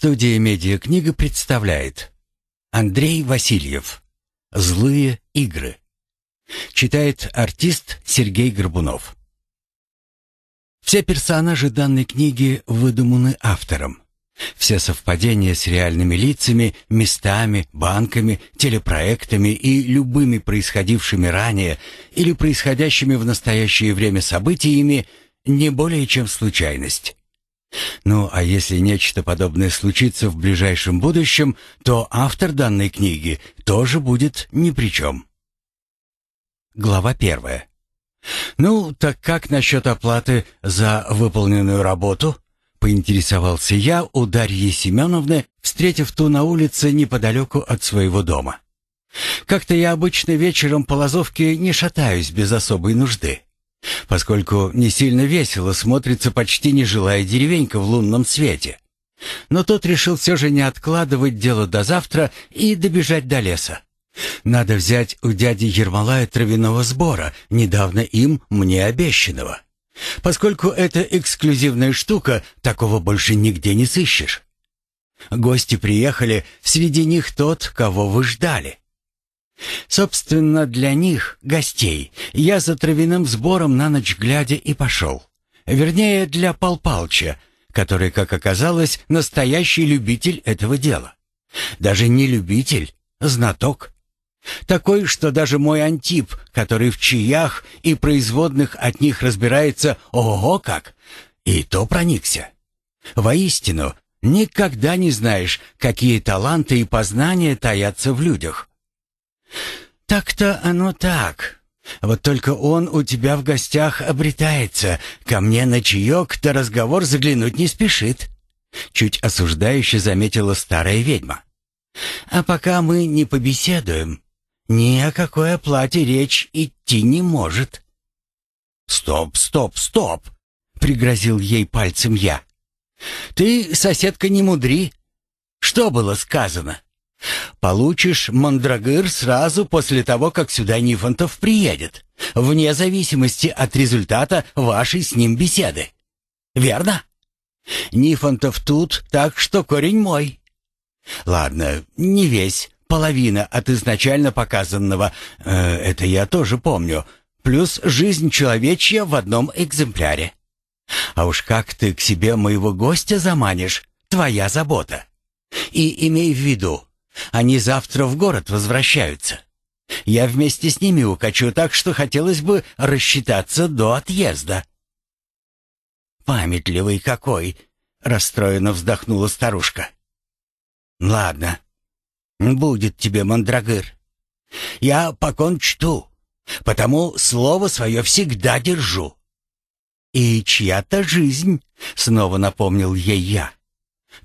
Студия «Медиакнига» представляет Андрей Васильев «Злые игры» Читает артист Сергей Горбунов Все персонажи данной книги выдуманы автором. Все совпадения с реальными лицами, местами, банками, телепроектами и любыми происходившими ранее или происходящими в настоящее время событиями не более чем случайность. Ну, а если нечто подобное случится в ближайшем будущем, то автор данной книги тоже будет ни при чем. Глава первая. Ну, так как насчет оплаты за выполненную работу? Поинтересовался я у Дарьи Семеновны, встретив ту на улице неподалеку от своего дома. Как-то я обычно вечером по Лазовке не шатаюсь без особой нужды поскольку не сильно весело смотрится почти нежилая деревенька в лунном свете. Но тот решил все же не откладывать дело до завтра и добежать до леса. Надо взять у дяди Ермолая травяного сбора, недавно им мне обещанного. Поскольку это эксклюзивная штука, такого больше нигде не сыщешь. Гости приехали, среди них тот, кого вы ждали. Собственно, для них, гостей, я за травяным сбором на ночь глядя и пошел. Вернее, для Пал Палча, который, как оказалось, настоящий любитель этого дела. Даже не любитель, знаток. Такой, что даже мой антип, который в чаях и производных от них разбирается ого как, и то проникся. Воистину, никогда не знаешь, какие таланты и познания таятся в людях. Так-то оно так. Вот только он у тебя в гостях обретается. Ко мне на чаек-то разговор заглянуть не спешит. Чуть осуждающе заметила старая ведьма. А пока мы не побеседуем, ни о какой оплате речь идти не может. Стоп, стоп, стоп, пригрозил ей пальцем я. Ты, соседка, не мудри. Что было сказано? Получишь мандрагыр сразу после того, как сюда Нифонтов приедет, вне зависимости от результата вашей с ним беседы. Верно? Нифонтов тут, так что корень мой. Ладно, не весь, половина от изначально показанного. Э, это я тоже помню. Плюс жизнь человечья в одном экземпляре. А уж как ты к себе моего гостя заманишь, твоя забота. И имей в виду, они завтра в город возвращаются. Я вместе с ними укачу, так что хотелось бы рассчитаться до отъезда». «Памятливый какой!» — расстроенно вздохнула старушка. «Ладно, будет тебе, мандрагыр. Я покончу, потому слово свое всегда держу». «И чья-то жизнь», — снова напомнил ей я.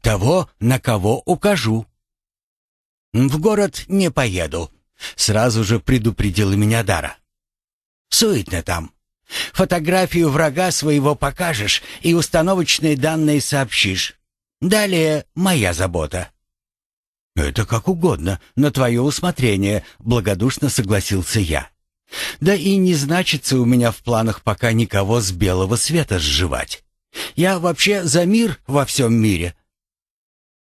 «Того, на кого укажу». «В город не поеду», — сразу же предупредила меня Дара. «Суетно там. Фотографию врага своего покажешь и установочные данные сообщишь. Далее моя забота». «Это как угодно, на твое усмотрение», — благодушно согласился я. «Да и не значится у меня в планах пока никого с белого света сживать. Я вообще за мир во всем мире».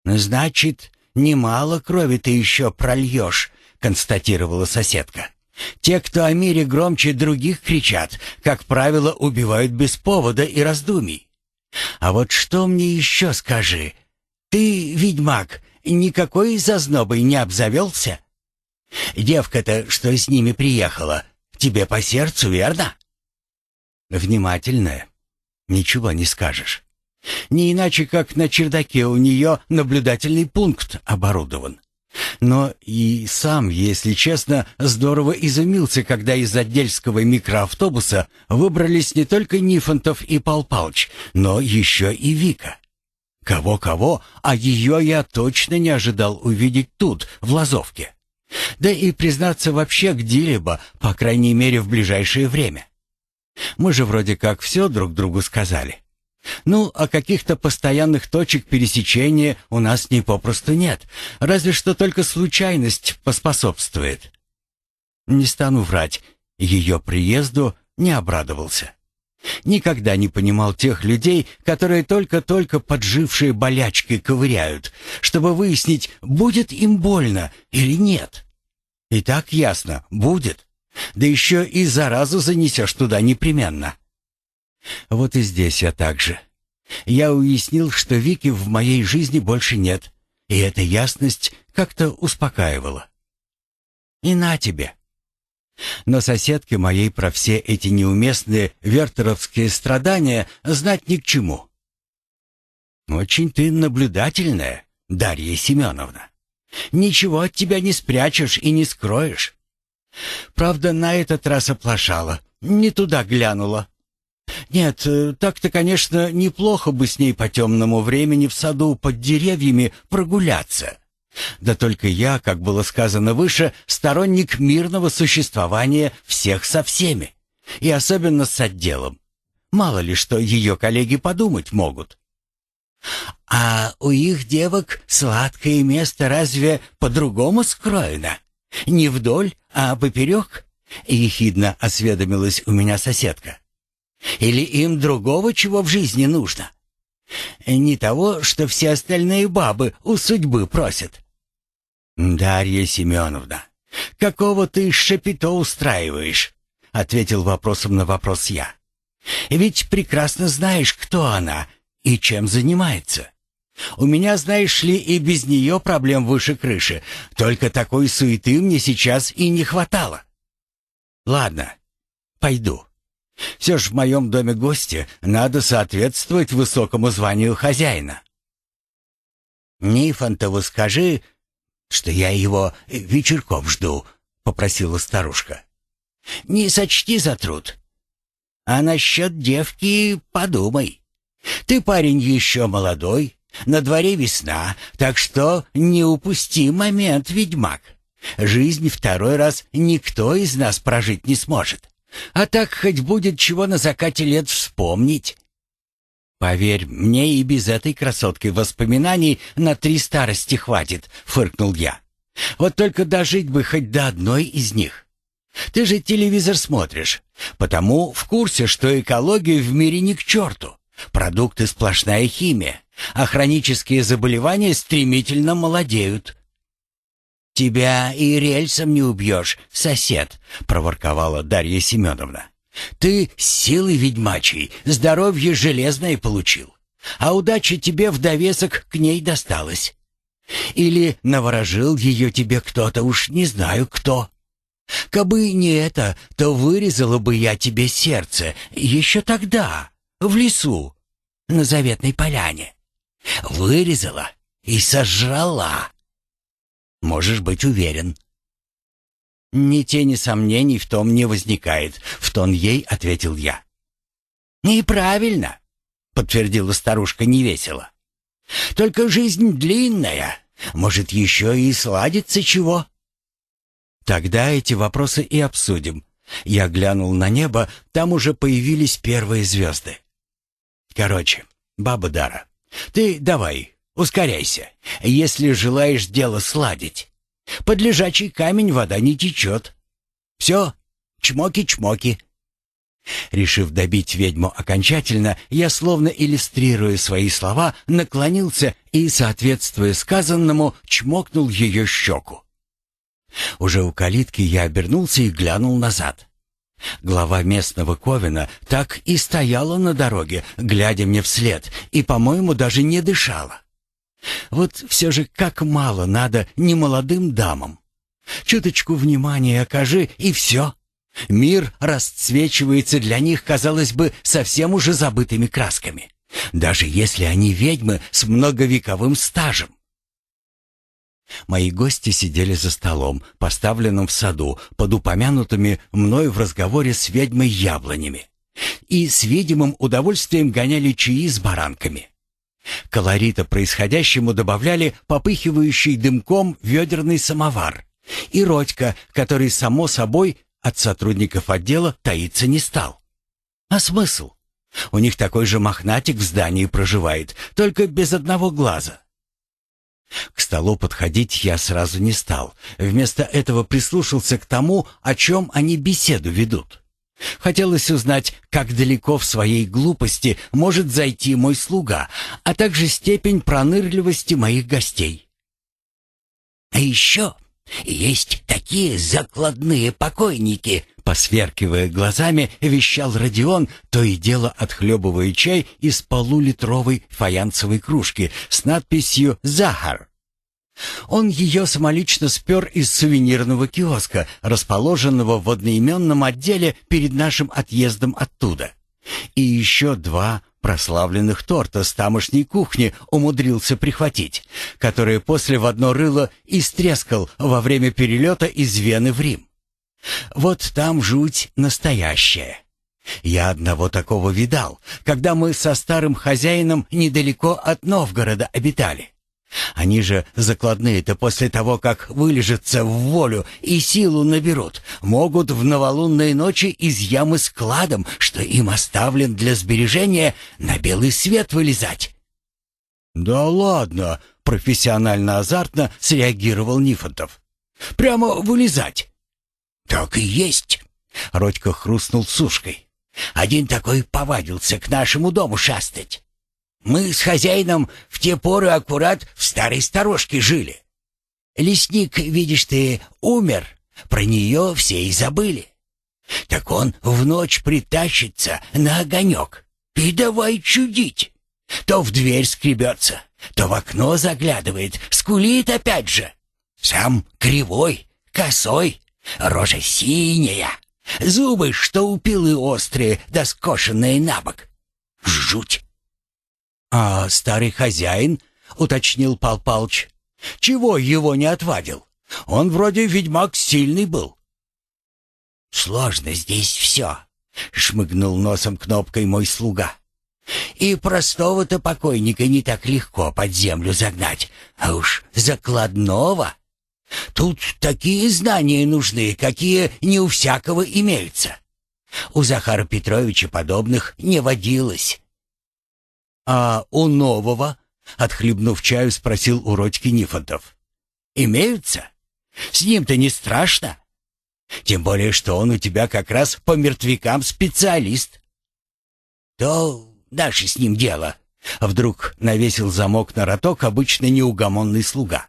«Значит, «Немало крови ты еще прольешь», — констатировала соседка. «Те, кто о мире громче других кричат, как правило, убивают без повода и раздумий. А вот что мне еще скажи? Ты, ведьмак, никакой зазнобой не обзавелся? Девка-то, что с ними приехала, тебе по сердцу, верно?» «Внимательная. Ничего не скажешь». Не иначе, как на чердаке у нее наблюдательный пункт оборудован. Но и сам, если честно, здорово изумился, когда из отдельского микроавтобуса выбрались не только Нифонтов и Пал Палыч, но еще и Вика. Кого-кого, а ее я точно не ожидал увидеть тут, в Лазовке. Да и признаться вообще где-либо, по крайней мере в ближайшее время. Мы же вроде как все друг другу сказали. Ну, а каких-то постоянных точек пересечения у нас не попросту нет. Разве что только случайность поспособствует. Не стану врать, ее приезду не обрадовался. Никогда не понимал тех людей, которые только-только поджившие болячки ковыряют, чтобы выяснить, будет им больно или нет. И так ясно, будет. Да еще и заразу занесешь туда непременно. Вот и здесь я так же. Я уяснил, что Вики в моей жизни больше нет, и эта ясность как-то успокаивала. И на тебе. Но соседке моей про все эти неуместные вертеровские страдания знать ни к чему. Очень ты наблюдательная, Дарья Семеновна. Ничего от тебя не спрячешь и не скроешь. Правда, на этот раз оплошала, не туда глянула. Нет, э, так-то, конечно, неплохо бы с ней по темному времени в саду под деревьями прогуляться. Да только я, как было сказано выше, сторонник мирного существования всех со всеми. И особенно с отделом. Мало ли что ее коллеги подумать могут. А у их девок сладкое место разве по-другому скроено? Не вдоль, а поперек? Ехидно осведомилась у меня соседка. Или им другого чего в жизни нужно? Не того, что все остальные бабы у судьбы просят. Дарья Семеновна, какого ты шапито устраиваешь? Ответил вопросом на вопрос я. Ведь прекрасно знаешь, кто она и чем занимается. У меня, знаешь ли, и без нее проблем выше крыши. Только такой суеты мне сейчас и не хватало. Ладно, пойду. Все же в моем доме гости надо соответствовать высокому званию хозяина. «Нифонтову скажи, что я его э, вечерков жду», — попросила старушка. «Не сочти за труд. А насчет девки подумай. Ты парень еще молодой, на дворе весна, так что не упусти момент, ведьмак. Жизнь второй раз никто из нас прожить не сможет. А так хоть будет чего на закате лет вспомнить. Поверь, мне и без этой красотки воспоминаний на три старости хватит, фыркнул я. Вот только дожить бы хоть до одной из них. Ты же телевизор смотришь, потому в курсе, что экология в мире ни к черту. Продукты сплошная химия, а хронические заболевания стремительно молодеют. «Тебя и рельсом не убьешь, сосед», — проворковала Дарья Семеновна. «Ты силы ведьмачей, здоровье железное получил, а удача тебе в довесок к ней досталась. Или наворожил ее тебе кто-то, уж не знаю кто. Кабы не это, то вырезала бы я тебе сердце еще тогда, в лесу, на заветной поляне. Вырезала и сожрала». Можешь быть уверен. Ни тени сомнений в том не возникает, в тон ей ответил я. Неправильно, подтвердила старушка невесело. Только жизнь длинная, может, еще и сладится чего. Тогда эти вопросы и обсудим. Я глянул на небо, там уже появились первые звезды. Короче, баба Дара, ты давай, Ускоряйся, если желаешь дело сладить. Под лежачий камень вода не течет. Все, чмоки-чмоки. Решив добить ведьму окончательно, я, словно иллюстрируя свои слова, наклонился и, соответствуя сказанному, чмокнул ее щеку. Уже у калитки я обернулся и глянул назад. Глава местного Ковина так и стояла на дороге, глядя мне вслед, и, по-моему, даже не дышала. Вот все же как мало надо немолодым дамам. Чуточку внимания окажи, и все. Мир расцвечивается для них, казалось бы, совсем уже забытыми красками. Даже если они ведьмы с многовековым стажем. Мои гости сидели за столом, поставленным в саду, под упомянутыми мной в разговоре с ведьмой яблонями. И с видимым удовольствием гоняли чаи с баранками. Колорита происходящему добавляли попыхивающий дымком ведерный самовар и Родька, который, само собой, от сотрудников отдела таиться не стал. А смысл? У них такой же мохнатик в здании проживает, только без одного глаза. К столу подходить я сразу не стал. Вместо этого прислушался к тому, о чем они беседу ведут. Хотелось узнать, как далеко в своей глупости может зайти мой слуга, а также степень пронырливости моих гостей. «А еще есть такие закладные покойники!» Посверкивая глазами, вещал Родион, то и дело отхлебывая чай из полулитровой фаянсовой кружки с надписью «Захар». Он ее самолично спер из сувенирного киоска, расположенного в одноименном отделе перед нашим отъездом оттуда. И еще два прославленных торта с тамошней кухни умудрился прихватить, которые после в одно рыло истрескал во время перелета из Вены в Рим. Вот там жуть настоящая. Я одного такого видал, когда мы со старым хозяином недалеко от Новгорода обитали. Они же закладные-то после того, как вылежатся в волю и силу наберут, могут в новолунной ночи из ямы с кладом, что им оставлен для сбережения, на белый свет вылезать. «Да ладно!» — профессионально-азартно среагировал Нифонтов. «Прямо вылезать!» «Так и есть!» — Родька хрустнул сушкой. «Один такой повадился к нашему дому шастать. Мы с хозяином в те поры аккурат в старой сторожке жили. Лесник, видишь ты, умер, про нее все и забыли. Так он в ночь притащится на огонек и давай чудить. То в дверь скребется, то в окно заглядывает, скулит опять же. Сам кривой, косой, рожа синяя, зубы, что у пилы острые, да скошенные на бок. Жуть! «А старый хозяин?» — уточнил Пал Палыч. «Чего его не отвадил? Он вроде ведьмак сильный был». «Сложно здесь все», — шмыгнул носом кнопкой мой слуга. «И простого-то покойника не так легко под землю загнать, а уж закладного. Тут такие знания нужны, какие не у всякого имеются. У Захара Петровича подобных не водилось». «А у нового?» — отхлебнув чаю, спросил у Родьки Нифонтов. «Имеются? С ним-то не страшно? Тем более, что он у тебя как раз по мертвякам специалист». «То дальше с ним дело», — вдруг навесил замок на роток обычно неугомонный слуга.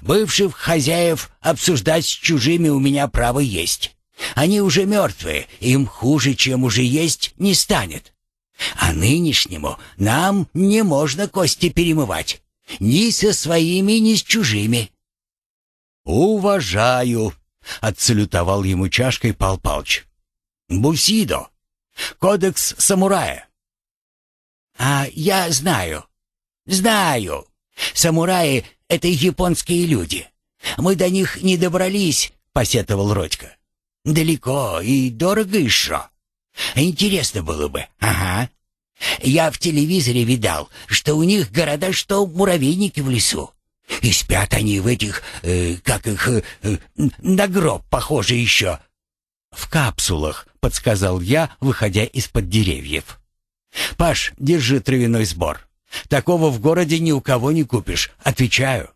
«Бывших хозяев обсуждать с чужими у меня право есть. Они уже мертвые, им хуже, чем уже есть, не станет. А нынешнему нам не можно кости перемывать. Ни со своими, ни с чужими. «Уважаю!» — отсалютовал ему чашкой Пал Палч. «Бусидо! Кодекс самурая!» «А я знаю, знаю. Самураи — это японские люди. Мы до них не добрались», — посетовал Родька. «Далеко и дорого ещё. Интересно было бы. Ага. Я в телевизоре видал, что у них города, что муравейники в лесу. И спят они в этих, э, как их, э, э на гроб похоже еще. В капсулах, подсказал я, выходя из-под деревьев. Паш, держи травяной сбор. Такого в городе ни у кого не купишь, отвечаю.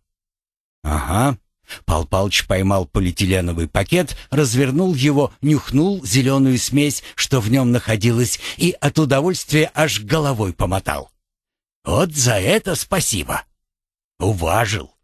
Ага, Пал Палыч поймал полиэтиленовый пакет, развернул его, нюхнул зеленую смесь, что в нем находилось, и от удовольствия аж головой помотал. «Вот за это спасибо!» «Уважил!»